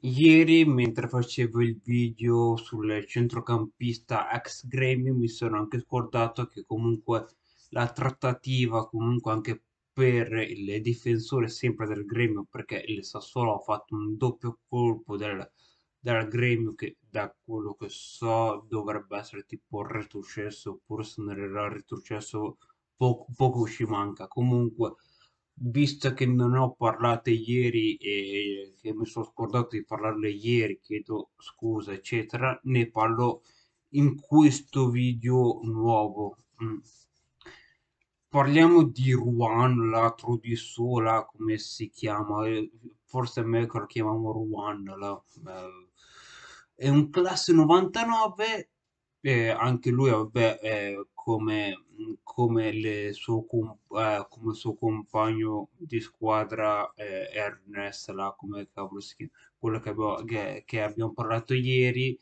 Ieri, mentre facevo il video sul centrocampista ex Gremio, mi sono anche scordato che comunque la trattativa comunque anche per il difensore sempre del Gremio, perché il Sassuolo ha fatto un doppio colpo del, dal Gremio che da quello che so dovrebbe essere tipo retrocesso, oppure se non era retrocesso poco, poco ci manca. Comunque visto che non ho parlato ieri e che mi sono scordato di parlarle ieri, chiedo scusa, eccetera, ne parlo in questo video nuovo. Mm. Parliamo di Ruan, l'altro di sola, come si chiama, eh, forse è meglio lo chiamiamo Ruan. La, eh, è un classe 99, eh, anche lui, vabbè, eh, come, come il suo comp eh, il suo compagno di squadra eh, Ernest, là, come cavolo si chiama, quello che, abbiamo, che, che abbiamo parlato ieri,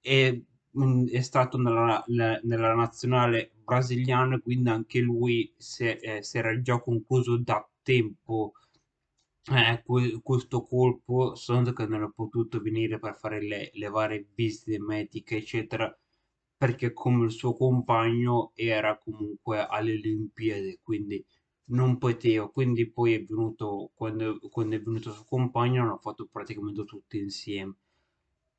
è, mm, è stato nella, nella, nazionale brasiliana, quindi anche lui se, eh, si era già concluso da tempo eh, questo colpo, solo che non è potuto venire per fare le, le varie visite mediche, eccetera perché come il suo compagno era comunque alle Olimpiadi, quindi non potevo, quindi poi è venuto, quando, quando è venuto suo compagno hanno fatto praticamente tutti insieme,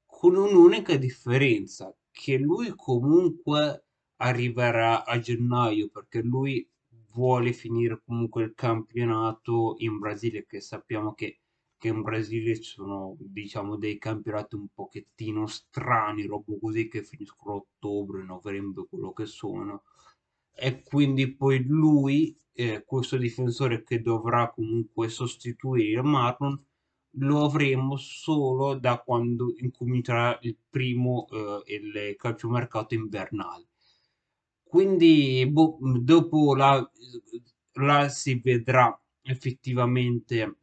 con un'unica differenza, che lui comunque arriverà a gennaio, perché lui vuole finire comunque il campionato in Brasile, che sappiamo che, che in Brasile ci sono diciamo dei campionati un pochettino strani, roba così che finiscono ottobre, novembre, quello che sono. E quindi poi lui eh, questo difensore che dovrà comunque sostituire Marlon lo avremo solo da quando incomincerà il primo eh, il calciomercato invernale quindi boh, dopo la, la si vedrà effettivamente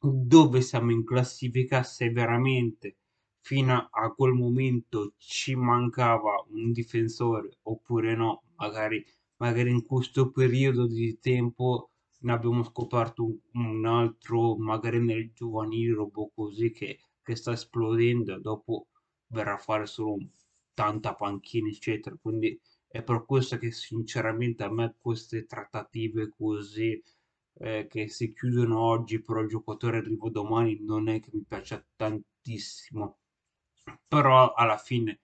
dove siamo in classifica se veramente fino a quel momento ci mancava un difensore oppure no magari magari in questo periodo di tempo ne abbiamo scoperto un altro, magari nel giovanile robot così che, che sta esplodendo, dopo verrà a fare solo tanta panchina, eccetera. Quindi è per questo che sinceramente a me queste trattative così eh, che si chiudono oggi, però il giocatore arriva domani, non è che mi piace tantissimo. Però alla fine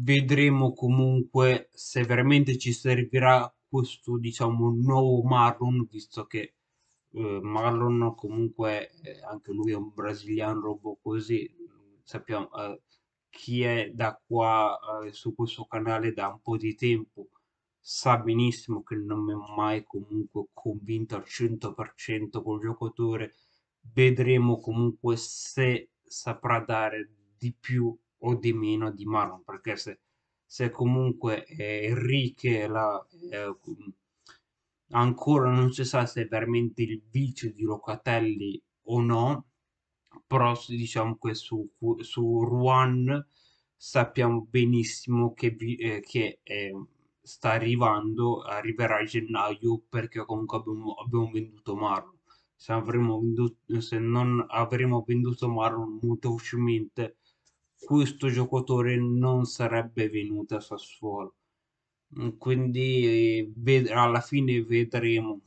vedremo comunque se veramente ci servirà questo diciamo nuovo Marlon visto che eh, Marlon comunque eh, anche lui è un brasiliano robo così sappiamo eh, chi è da qua eh, su questo canale da un po' di tempo sa benissimo che non mi è mai comunque convinto al 100% col giocatore vedremo comunque se saprà dare di più o di meno di Marlon perché se, se comunque eh, Enrique la, eh, ancora non si sa se è veramente il vice di Locatelli o no però diciamo che su, su Ruan sappiamo benissimo che, eh, che eh, sta arrivando arriverà a gennaio perché comunque abbiamo, abbiamo venduto Marlon se, avremo venduto, se non avremo venduto Marlon molto velocemente questo giocatore non sarebbe venuto a Sassuolo quindi ved- alla fine vedremo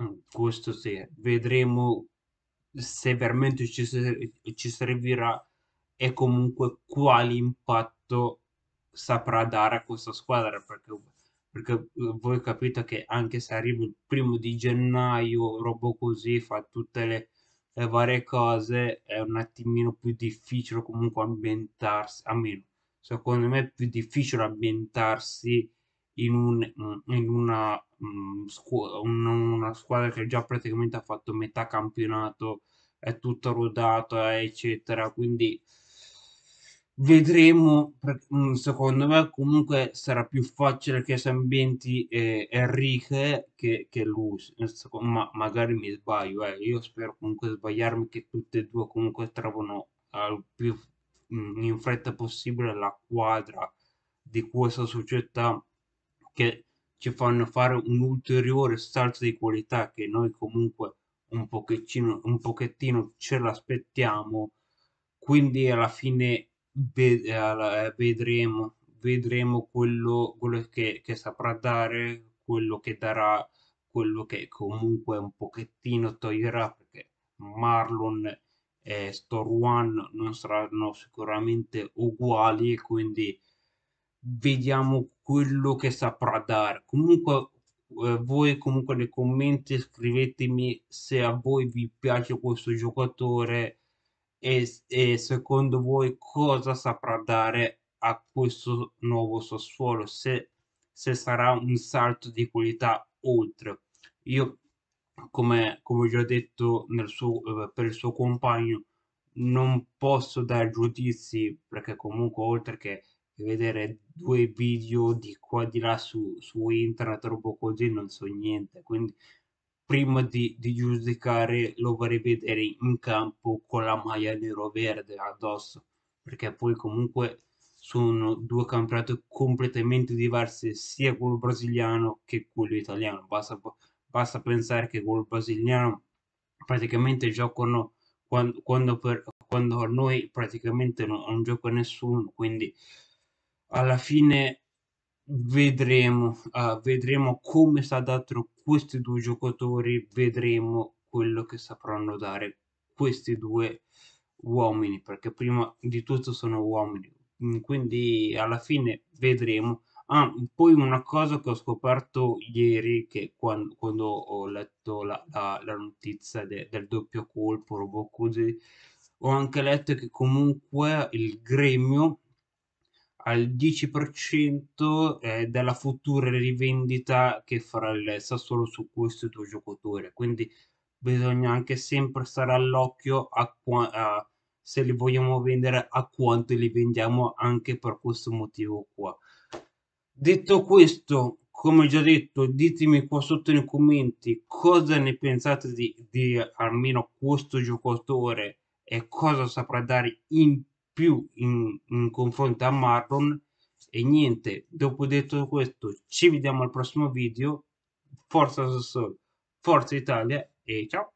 mm, questo sì, vedremo se veramente ci, ser- ci servirà e comunque quale impatto saprà dare a questa squadra perché, perché eh, voi capite che anche se arriva il primo di gennaio roba così fa tutte le varie cose è un attimino più difficile comunque ambientarsi, almeno secondo me è più difficile ambientarsi in, un, in una, mm, una, una squadra che già praticamente ha fatto metà campionato, è tutto rodato, eccetera, quindi vedremo mm, secondo me comunque sarà più facile che si ambienti eh, Enrique che, che lui ma magari mi sbaglio eh. io spero comunque sbagliarmi che tutte e due comunque trovano al più mm, in fretta possibile la quadra di questa società che ci fanno fare un ulteriore salto di qualità che noi comunque un pochettino, un pochettino ce l'aspettiamo quindi alla fine Ved- eh, eh, vedremo, vedremo quello, quello che, che, saprà dare, quello che darà, quello che comunque un pochettino toglierà, perché Marlon e Store One non saranno sicuramente uguali quindi vediamo quello che saprà dare. Comunque eh, voi comunque nei commenti scrivetemi se a voi vi piace questo giocatore e, e secondo voi cosa saprà dare a questo nuovo Sassuolo se, se sarà un salto di qualità oltre io come, come già detto nel suo, eh, per il suo compagno non posso dare giudizi perché comunque oltre che vedere due video di qua di là su, su internet roba così non so niente quindi prima di, di giudicare lo vorrei vedere in campo con la maglia nero-verde addosso, perché poi comunque sono due campionati completamente diversi, sia quello brasiliano che quello italiano. Basta, basta pensare che quello brasiliano praticamente giocano quando, quando, per, quando noi praticamente non, non gioca nessuno, quindi alla fine vedremo, uh, vedremo come saranno questi due giocatori, vedremo quello che sapranno dare questi due uomini, perché prima di tutto sono uomini, mm, quindi alla fine vedremo. Ah, poi una cosa che ho scoperto ieri, che quando, quando ho letto la, la, la notizia de, del doppio colpo, così, ho anche letto che comunque il gremio al 10% eh, della futura rivendita che farà il Sassuolo su questi due giocatori. Quindi bisogna anche sempre stare all'occhio a, a, se li vogliamo vendere, a quanto li vendiamo anche per questo motivo qua. Detto questo, come già detto, ditemi qua sotto nei commenti cosa ne pensate di, di almeno questo giocatore e cosa saprà dare in più in, in confronto a Marlon e niente dopo detto questo ci vediamo al prossimo video forza Sassol, forza Italia e ciao